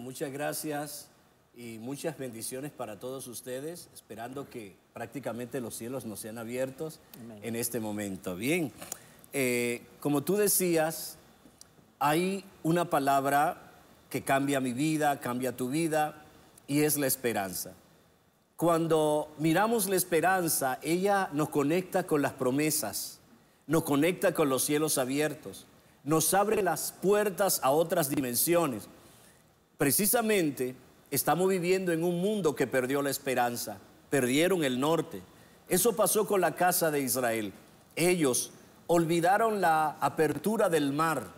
muchas gracias y muchas bendiciones para todos ustedes, esperando que prácticamente los cielos nos sean abiertos en este momento. Bien, eh, como tú decías, hay una palabra que cambia mi vida, cambia tu vida, y es la esperanza. Cuando miramos la esperanza, ella nos conecta con las promesas, nos conecta con los cielos abiertos, nos abre las puertas a otras dimensiones. Precisamente estamos viviendo en un mundo que perdió la esperanza, perdieron el norte. Eso pasó con la casa de Israel. Ellos olvidaron la apertura del mar,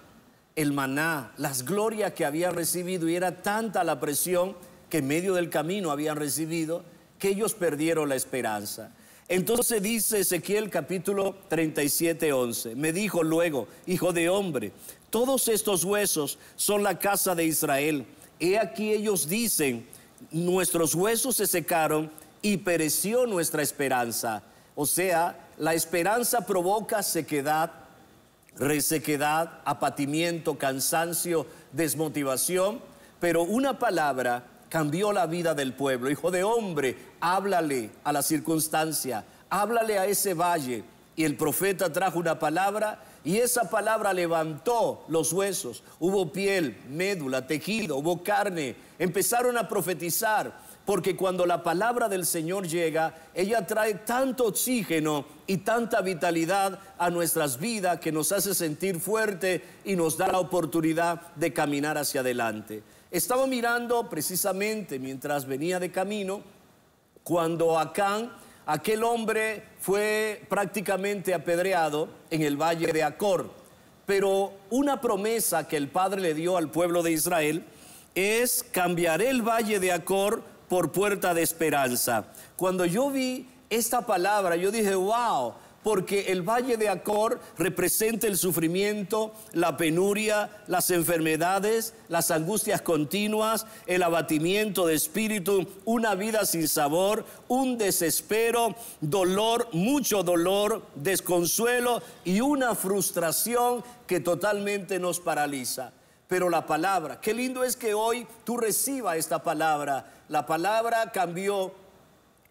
el maná, las glorias que habían recibido y era tanta la presión que en medio del camino habían recibido que ellos perdieron la esperanza. Entonces dice Ezequiel capítulo 37, 11, me dijo luego, hijo de hombre, todos estos huesos son la casa de Israel He aquí ellos dicen, nuestros huesos se secaron y pereció nuestra esperanza. O sea, la esperanza provoca sequedad, resequedad, apatimiento, cansancio, desmotivación, pero una palabra cambió la vida del pueblo. Hijo de hombre, háblale a la circunstancia, háblale a ese valle. Y el profeta trajo una palabra y esa palabra levantó los huesos. Hubo piel, médula, tejido, hubo carne. Empezaron a profetizar. Porque cuando la palabra del Señor llega, ella trae tanto oxígeno y tanta vitalidad a nuestras vidas que nos hace sentir fuerte y nos da la oportunidad de caminar hacia adelante. Estaba mirando precisamente mientras venía de camino cuando Acán Aquel hombre fue prácticamente apedreado en el valle de Acor. Pero una promesa que el Padre le dio al pueblo de Israel es cambiaré el valle de Acor por puerta de esperanza. Cuando yo vi esta palabra, yo dije, wow, porque el valle de Acor representa el sufrimiento, la penuria, las enfermedades, las angustias continuas, el abatimiento de espíritu, una vida sin sabor, un desespero, dolor, mucho dolor, desconsuelo y una frustración que totalmente nos paraliza. Pero la palabra, qué lindo es que hoy tú reciba esta palabra. La palabra cambió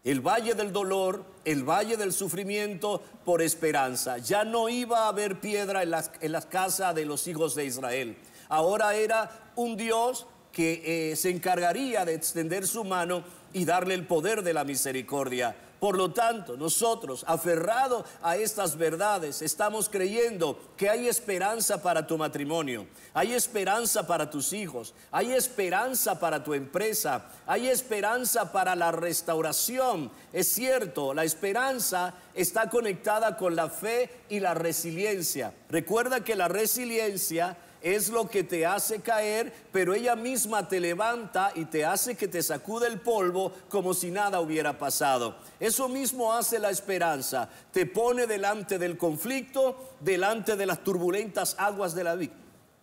el valle del dolor, el valle del sufrimiento por esperanza. Ya no iba a haber piedra en las, casas de los hijos de Israel. Ahora era un Dios que eh, se encargaría de extender su mano y darle el poder de la misericordia. Por lo tanto, nosotros, aferrados a estas verdades, estamos creyendo que hay esperanza para tu matrimonio, hay esperanza para tus hijos, hay esperanza para tu empresa, hay esperanza para la restauración. Es cierto, la esperanza está conectada con la fe y la resiliencia. Recuerda que la resiliencia es lo que te hace caer, pero ella misma te levanta y te hace que te sacude el polvo como si nada hubiera pasado. Eso mismo hace la esperanza, te pone delante del conflicto, delante de las turbulentas aguas de la vida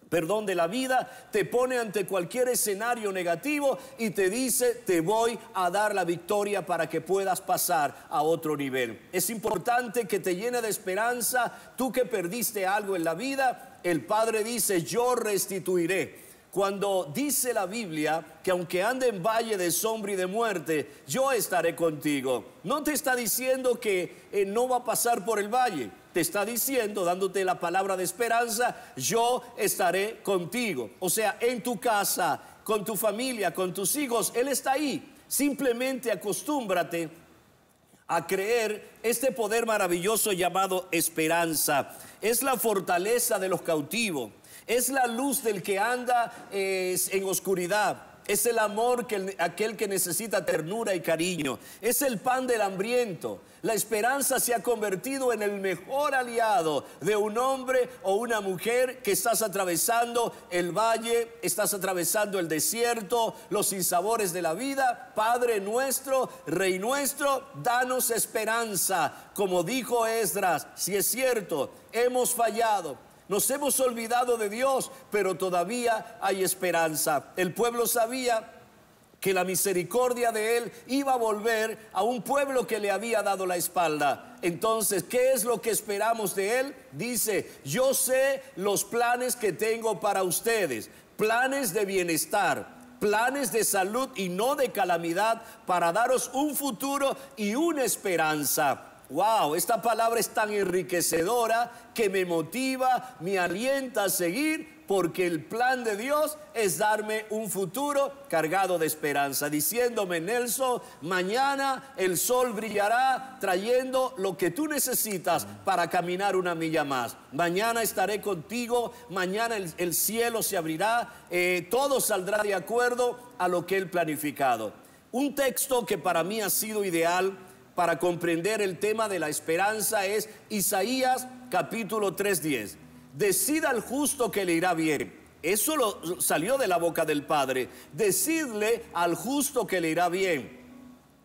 perdón, de la vida, te pone ante cualquier escenario negativo y te dice, te voy a dar la victoria para que puedas pasar a otro nivel. Es importante que te llene de esperanza, tú que perdiste algo en la vida, el Padre dice, yo restituiré. Cuando dice la Biblia que aunque ande en valle de sombra y de muerte, yo estaré contigo. No te está diciendo que eh, no va a pasar por el valle te está diciendo, dándote la palabra de esperanza, yo estaré contigo. O sea, en tu casa, con tu familia, con tus hijos, Él está ahí. Simplemente acostúmbrate a creer este poder maravilloso llamado esperanza. Es la fortaleza de los cautivos. Es la luz del que anda eh, en oscuridad. Es el amor que aquel que necesita ternura y cariño. Es el pan del hambriento. La esperanza se ha convertido en el mejor aliado de un hombre o una mujer que estás atravesando el valle, estás atravesando el desierto, los sinsabores de la vida. Padre nuestro, Rey nuestro, danos esperanza. Como dijo Esdras, si es cierto, hemos fallado, nos hemos olvidado de Dios, pero todavía hay esperanza. El pueblo sabía que la misericordia de Él iba a volver a un pueblo que le había dado la espalda. Entonces, ¿qué es lo que esperamos de Él? Dice, yo sé los planes que tengo para ustedes, planes de bienestar, planes de salud y no de calamidad, para daros un futuro y una esperanza. Wow, esta palabra es tan enriquecedora que me motiva, me alienta a seguir, porque el plan de Dios es darme un futuro cargado de esperanza, diciéndome, Nelson, mañana el sol brillará trayendo lo que tú necesitas para caminar una milla más. Mañana estaré contigo, mañana el, cielo se abrirá, eh, todo saldrá de acuerdo a lo que él planificado. Un texto que para mí ha sido ideal para comprender el tema de la esperanza es Isaías capítulo 3.10. Decida al justo que le irá bien. Eso lo, salió de la boca del Padre. Decidle al justo que le irá bien.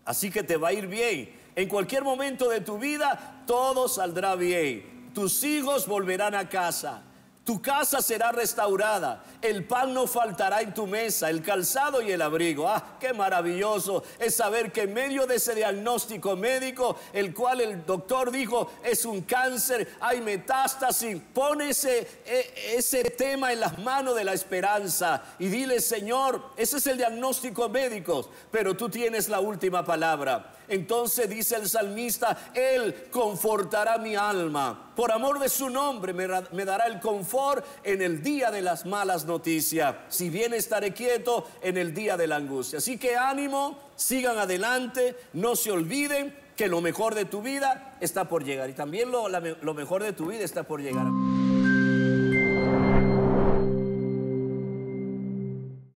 Así que te va a ir bien. En cualquier momento de tu vida, todo saldrá bien. Tus hijos volverán a casa tu casa será restaurada, el pan no faltará en tu mesa, el calzado y el abrigo. Ah, qué maravilloso es saber que en medio de ese diagnóstico médico, el cual el doctor dijo es un cáncer, hay metástasis, pon ese, e, ese tema en las manos de la esperanza y dile, Señor, ese es el diagnóstico médico, pero tú tienes la última palabra. Entonces dice el salmista, Él confortará mi alma por amor de su nombre me, dará el confort en el día de las malas noticias. Si bien estaré quieto en el día de la angustia. Así que ánimo, sigan adelante, no se olviden que lo mejor de tu vida está por llegar. Y también lo mejor de tu vida está por llegar.